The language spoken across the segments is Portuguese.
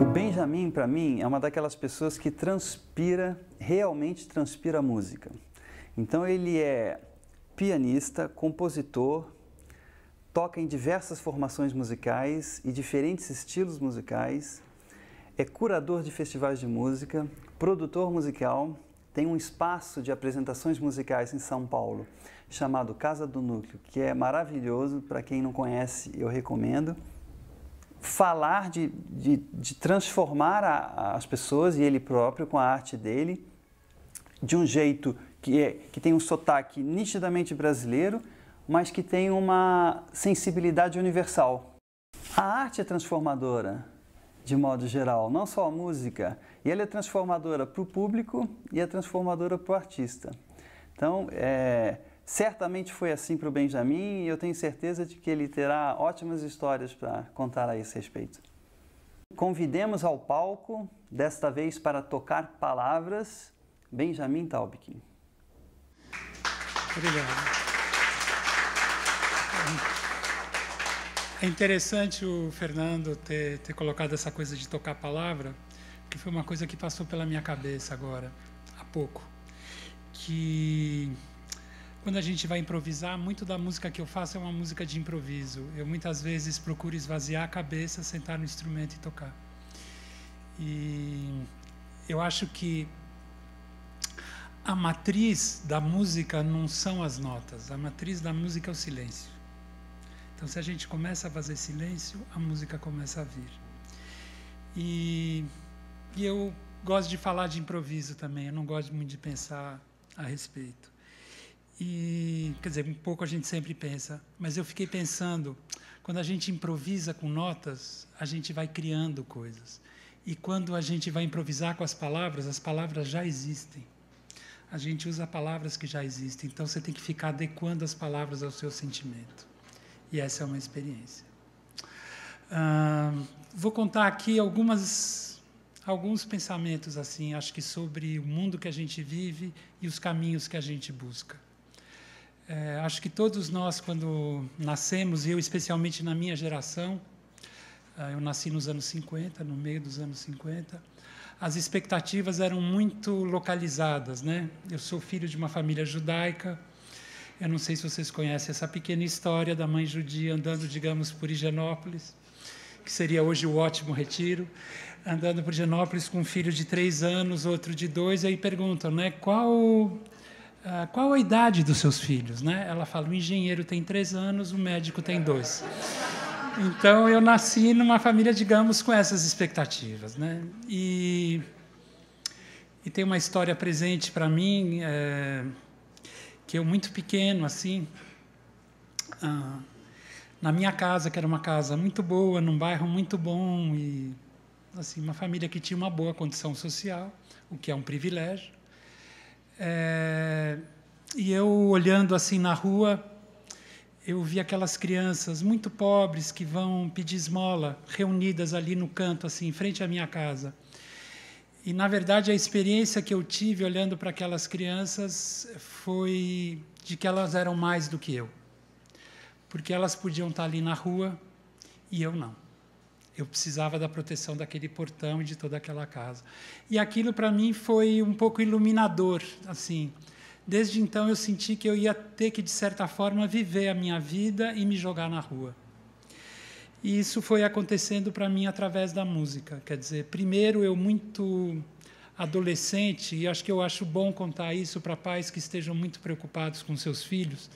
O Benjamin, para mim, é uma daquelas pessoas que transpira, realmente transpira música. Então, ele é pianista, compositor, toca em diversas formações musicais e diferentes estilos musicais, é curador de festivais de música, produtor musical, tem um espaço de apresentações musicais em São Paulo chamado Casa do Núcleo, que é maravilhoso. Para quem não conhece, eu recomendo falar, de, de, de transformar a, as pessoas e ele próprio com a arte dele de um jeito que, é, que tem um sotaque nitidamente brasileiro, mas que tem uma sensibilidade universal. A arte é transformadora, de modo geral, não só a música. E ela é transformadora para o público e é transformadora para o artista. Então, é, Certamente foi assim para o Benjamin e eu tenho certeza de que ele terá ótimas histórias para contar a esse respeito. Convidemos ao palco, desta vez para tocar palavras, Benjamin Taubkin. Obrigado. É interessante o Fernando ter, ter colocado essa coisa de tocar palavra, que foi uma coisa que passou pela minha cabeça agora, há pouco. Que quando a gente vai improvisar, muito da música que eu faço é uma música de improviso. Eu muitas vezes procuro esvaziar a cabeça, sentar no instrumento e tocar. E eu acho que a matriz da música não são as notas, a matriz da música é o silêncio. Então, se a gente começa a fazer silêncio, a música começa a vir. E, e eu gosto de falar de improviso também, eu não gosto muito de pensar a respeito. E, quer dizer, um pouco a gente sempre pensa, mas eu fiquei pensando, quando a gente improvisa com notas, a gente vai criando coisas. E quando a gente vai improvisar com as palavras, as palavras já existem. A gente usa palavras que já existem, então você tem que ficar adequando as palavras ao seu sentimento. E essa é uma experiência. vou contar aqui algumas, alguns pensamentos assim, acho que sobre o mundo que a gente vive e os caminhos que a gente busca. É, acho que todos nós, quando nascemos, e eu especialmente na minha geração, é, eu nasci nos anos 50, no meio dos anos 50, as expectativas eram muito localizadas. Né? Eu sou filho de uma família judaica, eu não sei se vocês conhecem essa pequena história da mãe judia andando, digamos, por Higienópolis, que seria hoje o ótimo retiro, andando por Higienópolis com um filho de três anos, outro de dois, e aí perguntam, né, qual ah, qual a idade dos seus filhos, né? Ela fala, o engenheiro tem três anos, o médico tem dois. Então eu nasci numa família, digamos, com essas expectativas, né? E, e tem uma história presente para mim é, que eu muito pequeno, assim, ah, na minha casa, que era uma casa muito boa, num bairro muito bom e assim uma família que tinha uma boa condição social, o que é um privilégio. É, e eu olhando assim na rua, eu vi aquelas crianças muito pobres que vão pedir esmola, reunidas ali no canto, assim, em frente à minha casa. E, na verdade, a experiência que eu tive olhando para aquelas crianças foi de que elas eram mais do que eu. Porque elas podiam estar ali na rua e eu não. Eu precisava da proteção daquele portão e de toda aquela casa. E aquilo para mim foi um pouco iluminador, assim. Desde então eu senti que eu ia ter que de certa forma viver a minha vida e me jogar na rua. E isso foi acontecendo para mim através da música. Quer dizer, primeiro eu muito adolescente, e acho que eu acho bom contar isso para pais que estejam muito preocupados com seus filhos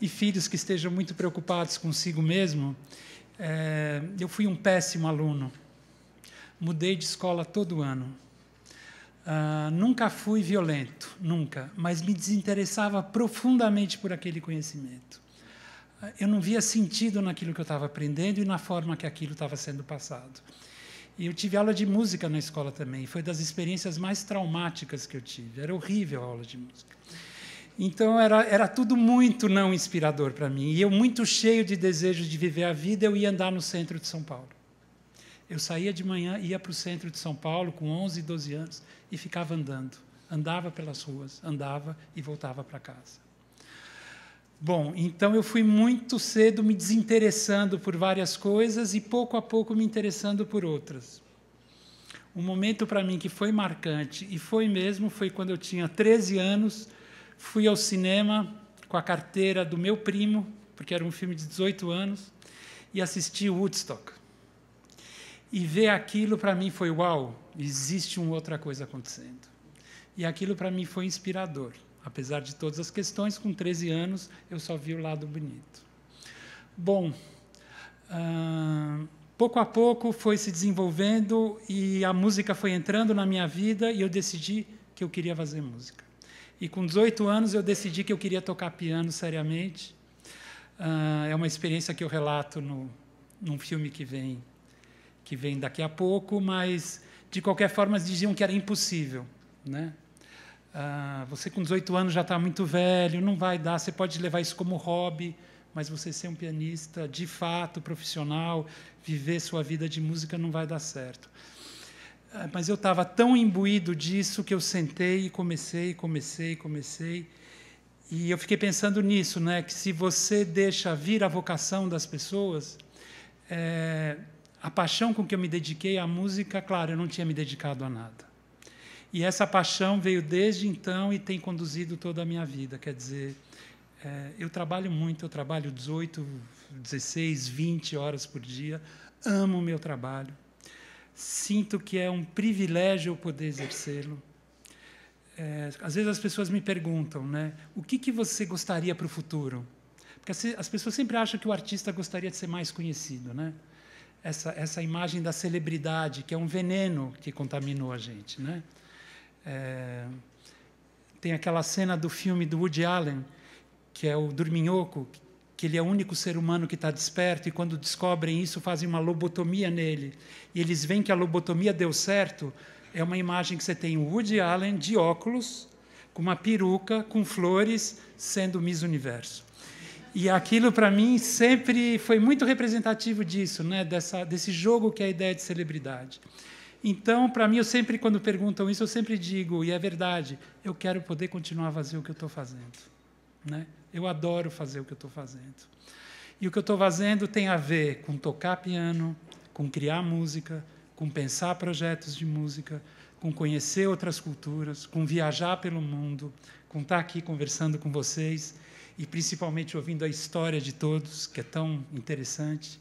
e filhos que estejam muito preocupados consigo mesmo, é, eu fui um péssimo aluno. Mudei de escola todo ano. Uh, nunca fui violento, nunca, mas me desinteressava profundamente por aquele conhecimento. Ah, eu não via sentido naquilo que eu estava aprendendo e na forma que aquilo estava sendo passado. E eu tive aula de música na escola também, foi das experiências mais traumáticas que eu tive. Era horrível a aula de música. Então era, era tudo muito não inspirador para mim. E eu, muito cheio de desejo de viver a vida, eu ia andar no centro de São Paulo. Eu saía de manhã, ia para o centro de São Paulo com 11, 12 anos e ficava andando. Andava pelas ruas, andava e voltava para casa. Bom, então eu fui muito cedo me desinteressando por várias coisas e pouco a pouco me interessando por outras. Um momento para mim que foi marcante, e foi mesmo, foi quando eu tinha 13 anos Fui ao cinema com a carteira do meu primo, porque era um filme de 18 anos, e assisti Woodstock. E ver aquilo para mim foi uau, existe uma outra coisa acontecendo. E aquilo para mim foi inspirador. Apesar de todas as questões, com 13 anos eu só vi o lado bonito. Bom, uh, pouco a pouco foi se desenvolvendo e a música foi entrando na minha vida e eu decidi que eu queria fazer música. E com 18 anos eu decidi que eu queria tocar piano seriamente. Uh, é uma experiência que eu relato no, num filme que vem, que vem daqui a pouco, mas de qualquer forma diziam que era impossível, né? Uh, você com 18 anos já está muito velho, não vai dar. Você pode levar isso como hobby, mas você ser um pianista de fato profissional, viver sua vida de música não vai dar certo. Ah, mas eu estava tão imbuído disso que eu sentei e comecei, comecei, comecei. E eu fiquei pensando nisso, né? Que se você deixa vir a vocação das pessoas, é, a paixão com que eu me dediquei à música, claro, eu não tinha me dedicado a nada. E essa paixão veio desde então e tem conduzido toda a minha vida. Quer dizer, é, eu trabalho muito, eu trabalho 18, 16, 20 horas por dia, amo o meu trabalho sinto que é um privilégio eu poder exercê-lo. É, às vezes as pessoas me perguntam, né, o que, que você gostaria para o futuro? Porque as pessoas sempre acham que o artista gostaria de ser mais conhecido, né? Essa, essa imagem da celebridade, que é um veneno que contaminou a gente, né? É, tem aquela cena do filme do Woody Allen, que é o Dorminhoco, que ele é o único ser humano que está desperto, e quando descobrem isso, fazem uma lobotomia nele. E eles veem que a lobotomia deu certo. É uma imagem que você tem o Woody Allen de óculos, com uma peruca, com flores, sendo Miss Universo. E aquilo, para mim, sempre foi muito representativo disso, né? Dessa, desse jogo que é a ideia de celebridade. Então, para mim, eu sempre, quando perguntam isso, eu sempre digo, e é verdade, eu quero poder continuar a fazer o que eu estou fazendo. Né? Eu adoro fazer o que eu estou fazendo. E o que eu estou fazendo tem a ver com tocar piano, com criar música, com pensar projetos de música, com conhecer outras culturas, com viajar pelo mundo, com estar tá aqui conversando com vocês e principalmente ouvindo a história de todos, que é tão interessante.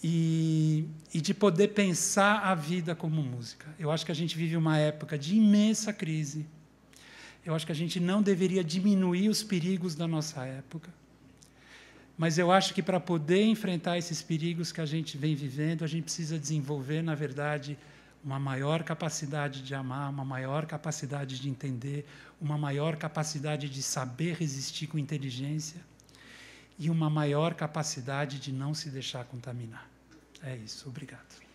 E, e, de poder pensar a vida como música. Eu acho que a gente vive uma época de imensa crise eu acho que a gente não deveria diminuir os perigos da nossa época. Mas eu acho que para poder enfrentar esses perigos que a gente vem vivendo, a gente precisa desenvolver, na verdade, uma maior capacidade de amar, uma maior capacidade de entender, uma maior capacidade de saber resistir com inteligência e uma maior capacidade de não se deixar contaminar. É isso. Obrigado.